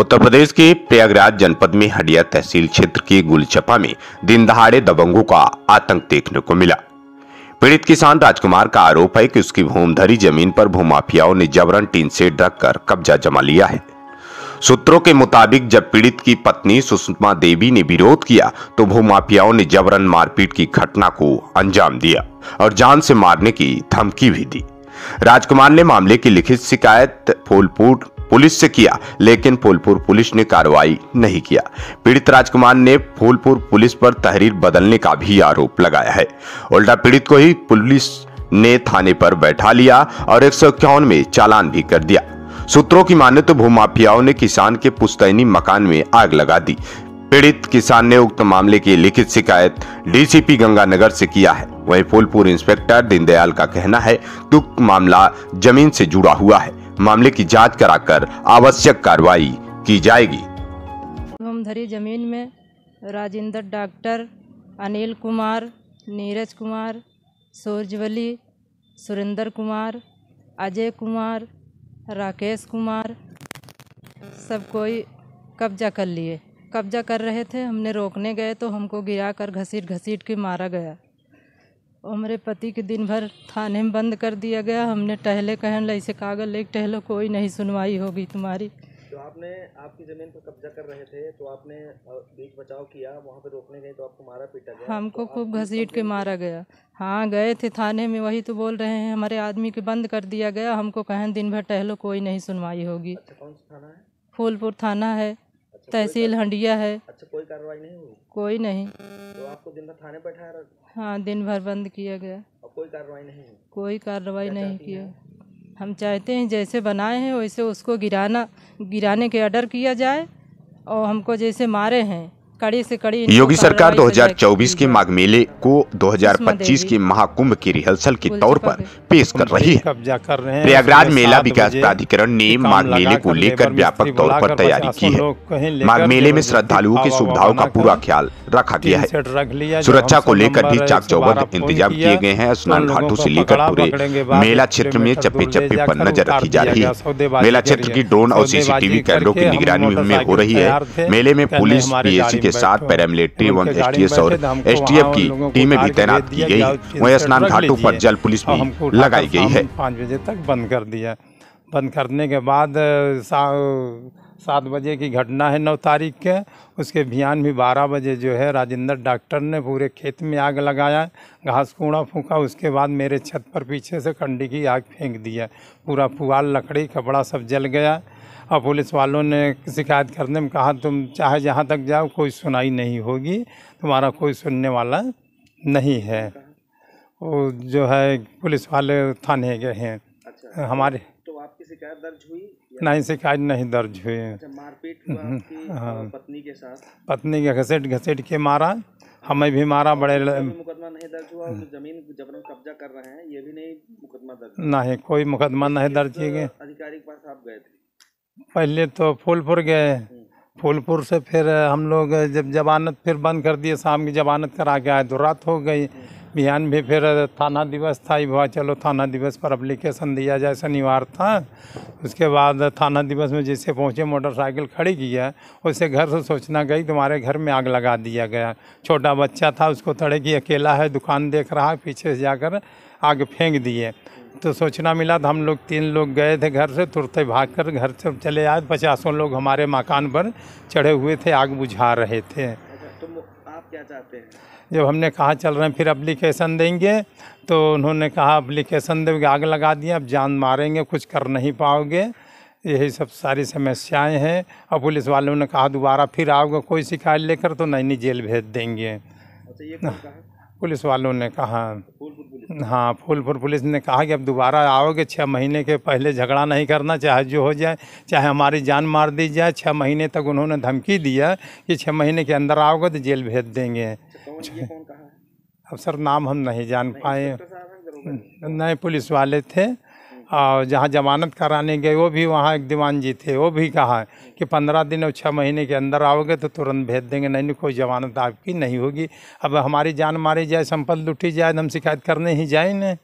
उत्तर प्रदेश के प्रयागराज जनपद में हडिया तहसील क्षेत्र के गुलचपा में दिन दहाड़े दबंगों का आतंक देखने को मिला पीड़ित किसान राजकुमार का आरोप है कि उसकी भूमधरी जमीन पर भूमाफियाओं ने जबरन टीन से ढक कर कब्जा जमा लिया है सूत्रों के मुताबिक जब पीड़ित की पत्नी सुषमा देवी ने विरोध किया तो भूमाफियाओं ने जबरन मारपीट की घटना को अंजाम दिया और जान से मारने की धमकी भी दी राजकुमार ने मामले की लिखित शिकायत फूलपुर पुलिस से किया लेकिन फूलपुर पुलिस ने कार्रवाई नहीं किया पीड़ित राजकुमार ने फूलपुर पुलिस पर तहरीर बदलने का भी आरोप लगाया है उल्टा पीड़ित को ही पुलिस ने थाने पर बैठा लिया और एक सौ इक्यावन में चालान भी कर दिया सूत्रों की माने तो भूमाफियाओं ने किसान के पुस्तैनी मकान में आग लगा दी पीड़ित किसान ने उक्त मामले की लिखित शिकायत डीसीपी गंगानगर से किया है वहीं फूलपुर इंस्पेक्टर दीनदयाल का कहना है कि उक्त मामला जमीन से जुड़ा हुआ है मामले की जांच कराकर आवश्यक कार्रवाई की जाएगी धरी जमीन में राजेंद्र डॉक्टर अनिल कुमार नीरज कुमार सूरजवली सुरेंद्र कुमार अजय कुमार राकेश कुमार सब कोई कब्जा कर लिए कब्जा कर रहे थे हमने रोकने गए तो हमको गिरा कर घसीट घसीट के मारा गया और मेरे पति के दिन भर थाने में बंद कर दिया गया हमने टहले कहन ऐसे कागज ले टहलो कोई नहीं सुनवाई होगी तुम्हारी तो आपने आपकी ज़मीन पर कब्जा कर रहे थे तो आपने बीच बचाव किया वहाँ पे रोकने गए तो आपको मारा पीटा गया हमको तो खूब घसीट के मारा गया हाँ गए थे थाने में वही तो बोल रहे हैं हमारे आदमी के बंद कर दिया गया हमको कहें दिन भर टहलो कोई नहीं सुनवाई होगी अच्छा, कौन सा थाना है फूलपुर थाना है तहसील हंडिया है अच्छा कोई कार्रवाई नहीं हुई कोई नहीं तो आपको दिन भर थाने बैठाया हाँ दिन भर बंद किया गया और कोई कार्रवाई नहीं कोई कार्रवाई नहीं किया हम चाहते हैं जैसे बनाए हैं वैसे उसको गिराना गिराने के ऑर्डर किया जाए और हमको जैसे मारे हैं कड़ी से कड़ी योगी सरकार 2024 के माघ मेले को 2025 के महाकुंभ के रिहर्सल के तौर पर पेश कर रही है प्रयागराज मेला विकास प्राधिकरण ने माघ मेले को लेकर व्यापक तौर पर तैयारी की है माघ मेले में श्रद्धालुओं की सुविधाओं का पूरा ख्याल रखा गया है सुरक्षा को लेकर भी चाक चौबंद इंतजाम किए गए हैं तो स्नान घाटों ऐसी लेकर पूरे मेला क्षेत्र में चप्पे चप्पे पर नजर रखी जा रही है मेला क्षेत्र की ड्रोन और सीसीटीवी कैमरों की निगरानी में हो रही है मेले में पुलिस पी के साथ पैरामिलिट्री एवं एस और एफ की टीमें भी तैनात की गई वही स्नान घाटों पर जल पुलिस भी लगाई तो गई है पाँच बजे तक बंद कर दिया बंद करने के बाद सात बजे की घटना है नौ तारीख के उसके बयान भी बारह बजे जो है राजेंद्र डॉक्टर ने पूरे खेत में आग लगाया घास कूड़ा फूका उसके बाद मेरे छत पर पीछे से कंडी की आग फेंक दी है पूरा पुआल लकड़ी कपड़ा सब जल गया और पुलिस वालों ने शिकायत करने में कहा तुम चाहे जहाँ तक जाओ कोई सुनाई नहीं होगी तुम्हारा कोई सुनने वाला नहीं है वो जो है पुलिस वाले थाने गए हैं अच्छा। हमारे शिकायत दर्ज हुई नहीं शिकायत नहीं दर्ज हुई अच्छा मारपीट हम्म, हाँ पत्नी के साथ पत्नी के घसेट घसेट के मारा हमें भी मारा बड़े मुकदमा नहीं दर्ज हुआ तो जमीन जबरन कब्जा कर रहे हैं ये भी नहीं मुकदमा दर्ज नहीं कोई मुकदमा नहीं दर्ज किए गए अधिकारी के पास आप गए थे पहले तो फूलपुर गए हम्म। फूलपुर से फिर हम लोग जब जमानत फिर बंद कर दिए शाम की जमानत करा के आए तो रात हो गई हम्म। बयान भी फिर थाना दिवस था ही हुआ चलो थाना दिवस पर अप्लीकेशन दिया जाए शनिवार था उसके बाद थाना दिवस में जैसे पहुँचे मोटरसाइकिल खड़ी किया उससे घर से सोचना गई तुम्हारे घर में आग लगा दिया गया छोटा बच्चा था उसको तड़े की अकेला है दुकान देख रहा है पीछे से जाकर आग फेंक दिए तो सोचना मिला तो हम लोग तीन लोग गए थे घर से तुरते भाग कर घर से चले आए पचासों लोग हमारे मकान पर चढ़े हुए थे आग बुझा रहे थे क्या चाहते हैं जब हमने कहा चल रहे हैं फिर अप्लीकेशन देंगे तो उन्होंने कहा अप्लीकेशन दे आग लगा दिया अब जान मारेंगे कुछ कर नहीं पाओगे यही सब सारी समस्याएं हैं और पुलिस वालों ने कहा दोबारा फिर आओगे कोई शिकायत लेकर तो नहीं जेल भेज देंगे अच्छा ये पुलिस वालों ने कहा हाँ फूलपुर पुलिस ने कहा कि अब दोबारा आओगे छः महीने के पहले झगड़ा नहीं करना चाहे जो हो जाए चाहे हमारी जान मार दी जाए छः महीने तक उन्होंने धमकी दिया कि छः महीने के अंदर आओगे तो जेल भेज देंगे अच्छा, अब सर नाम हम नहीं जान पाए नए पुलिस वाले थे और जहाँ जमानत कराने गए वो भी वहाँ एक दीवान जी थे वो भी कहा कि पंद्रह दिन और छः महीने के अंदर आओगे तो तुरंत भेज देंगे नहीं नहीं कोई जमानत आपकी नहीं होगी अब हमारी जान मारी जाए संपत्ति लुटी जाए तो हम शिकायत करने ही जाए ना